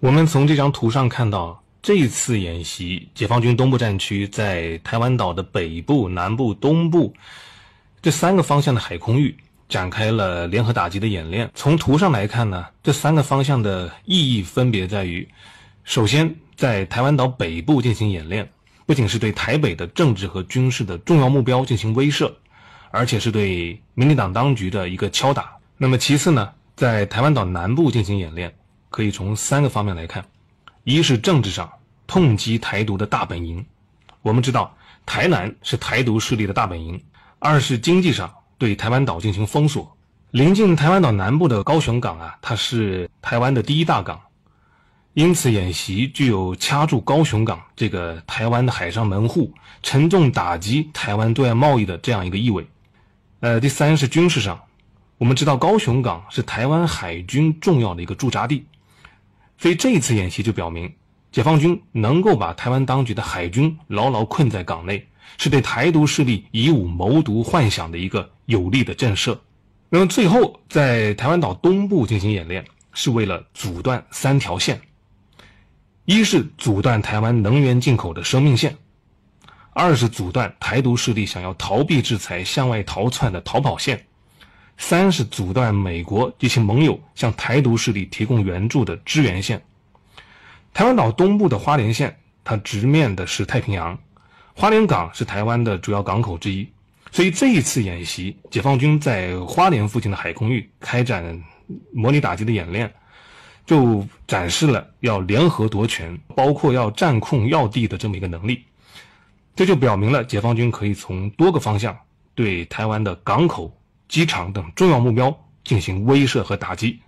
我们从这张图上看到，这次演习，解放军东部战区在台湾岛的北部、南部、东部这三个方向的海空域展开了联合打击的演练。从图上来看呢，这三个方向的意义分别在于：首先，在台湾岛北部进行演练，不仅是对台北的政治和军事的重要目标进行威慑，而且是对民进党当局的一个敲打。那么其次呢，在台湾岛南部进行演练。可以从三个方面来看：一是政治上痛击台独的大本营，我们知道台南是台独势力的大本营；二是经济上对台湾岛进行封锁，临近台湾岛南部的高雄港啊，它是台湾的第一大港，因此演习具有掐住高雄港这个台湾的海上门户，沉重打击台湾对外贸易的这样一个意味。呃，第三是军事上，我们知道高雄港是台湾海军重要的一个驻扎地。所以这次演习就表明，解放军能够把台湾当局的海军牢牢困在港内，是对台独势力以武谋独幻想的一个有力的震慑。那么，最后在台湾岛东部进行演练，是为了阻断三条线：一是阻断台湾能源进口的生命线；二是阻断台独势力想要逃避制裁、向外逃窜的逃跑线。三是阻断美国及其盟友向台独势力提供援助的支援线。台湾岛东部的花莲县，它直面的是太平洋，花莲港是台湾的主要港口之一。所以这一次演习，解放军在花莲附近的海空域开展模拟打击的演练，就展示了要联合夺权，包括要占控要地的这么一个能力。这就表明了解放军可以从多个方向对台湾的港口。机场等重要目标进行威慑和打击。